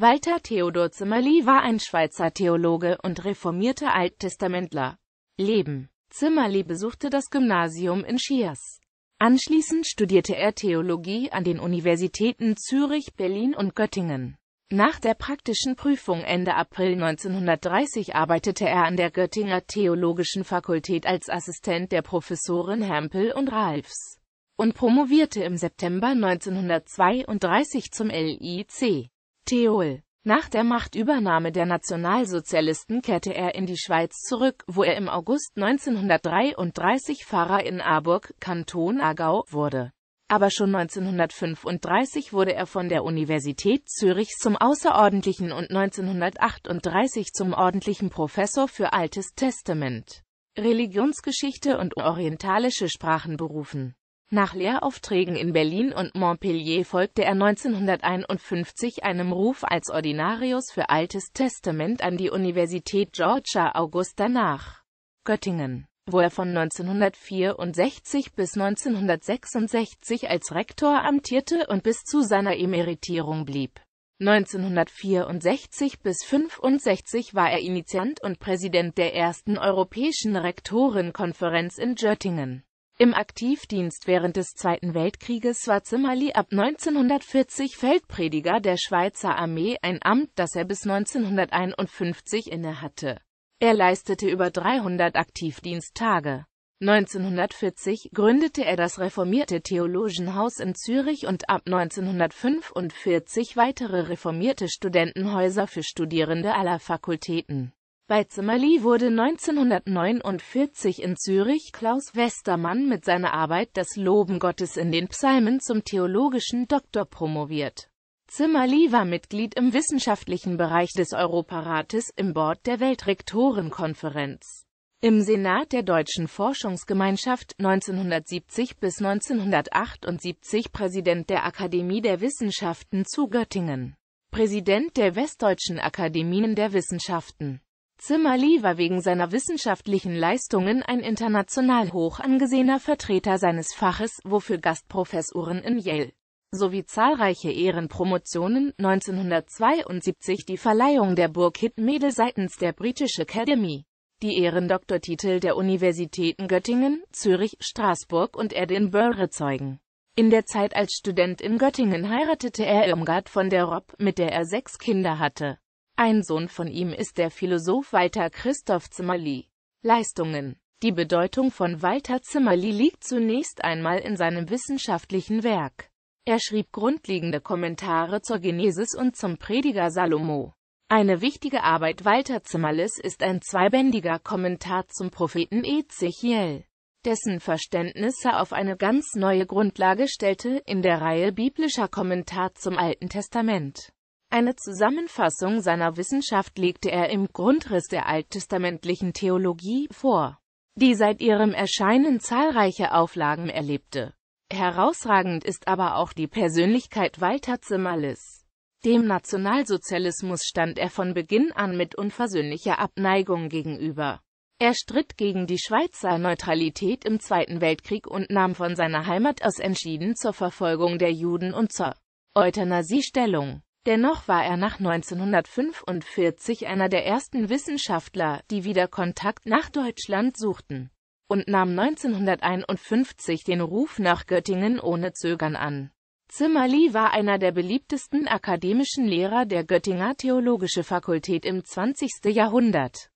Walter Theodor Zimmerli war ein Schweizer Theologe und reformierter Alttestamentler. Leben Zimmerli besuchte das Gymnasium in Schiers. Anschließend studierte er Theologie an den Universitäten Zürich, Berlin und Göttingen. Nach der praktischen Prüfung Ende April 1930 arbeitete er an der Göttinger Theologischen Fakultät als Assistent der Professoren Hempel und Ralfs und promovierte im September 1932 zum LIC. Theol. Nach der Machtübernahme der Nationalsozialisten kehrte er in die Schweiz zurück, wo er im August 1933 Pfarrer in Aarburg, Kanton Aargau, wurde. Aber schon 1935 wurde er von der Universität Zürich zum außerordentlichen und 1938 zum ordentlichen Professor für Altes Testament, Religionsgeschichte und orientalische Sprachen berufen. Nach Lehraufträgen in Berlin und Montpellier folgte er 1951 einem Ruf als Ordinarius für Altes Testament an die Universität Georgia Augusta nach Göttingen, wo er von 1964 bis 1966 als Rektor amtierte und bis zu seiner Emeritierung blieb. 1964 bis 65 war er Initiant und Präsident der ersten Europäischen Rektorenkonferenz in Göttingen. Im Aktivdienst während des Zweiten Weltkrieges war Zimmerli ab 1940 Feldprediger der Schweizer Armee, ein Amt, das er bis 1951 innehatte. Er leistete über 300 Aktivdiensttage. 1940 gründete er das reformierte Theologenhaus in Zürich und ab 1945 weitere reformierte Studentenhäuser für Studierende aller Fakultäten. Bei Zimmerli wurde 1949 in Zürich Klaus Westermann mit seiner Arbeit Das Loben Gottes in den Psalmen zum theologischen Doktor promoviert. Zimmerli war Mitglied im wissenschaftlichen Bereich des Europarates im Board der Weltrektorenkonferenz. Im Senat der Deutschen Forschungsgemeinschaft 1970 bis 1978 Präsident der Akademie der Wissenschaften zu Göttingen. Präsident der Westdeutschen Akademien der Wissenschaften Zimmerli war wegen seiner wissenschaftlichen Leistungen ein international hoch angesehener Vertreter seines Faches, wofür Gastprofessuren in Yale sowie zahlreiche Ehrenpromotionen, 1972 die Verleihung der Burkitt Medal seitens der British Academy, die Ehrendoktortitel der Universitäten Göttingen, Zürich, Straßburg und Edinburgh zeugen. In der Zeit als Student in Göttingen heiratete er Irmgard von der Ropp, mit der er sechs Kinder hatte. Ein Sohn von ihm ist der Philosoph Walter Christoph Zimmerli. Leistungen Die Bedeutung von Walter Zimmerli liegt zunächst einmal in seinem wissenschaftlichen Werk. Er schrieb grundlegende Kommentare zur Genesis und zum Prediger Salomo. Eine wichtige Arbeit Walter Zimmerlis ist ein zweibändiger Kommentar zum Propheten Ezechiel, dessen Verständnis er auf eine ganz neue Grundlage stellte, in der Reihe biblischer Kommentar zum Alten Testament. Eine Zusammenfassung seiner Wissenschaft legte er im Grundriss der alttestamentlichen Theologie vor, die seit ihrem Erscheinen zahlreiche Auflagen erlebte. Herausragend ist aber auch die Persönlichkeit Walter Zimmerlis. Dem Nationalsozialismus stand er von Beginn an mit unversöhnlicher Abneigung gegenüber. Er stritt gegen die Schweizer Neutralität im Zweiten Weltkrieg und nahm von seiner Heimat aus entschieden zur Verfolgung der Juden und zur Euthanasie Stellung. Dennoch war er nach 1945 einer der ersten Wissenschaftler, die wieder Kontakt nach Deutschland suchten, und nahm 1951 den Ruf nach Göttingen ohne Zögern an. Zimmerli war einer der beliebtesten akademischen Lehrer der Göttinger Theologische Fakultät im 20. Jahrhundert.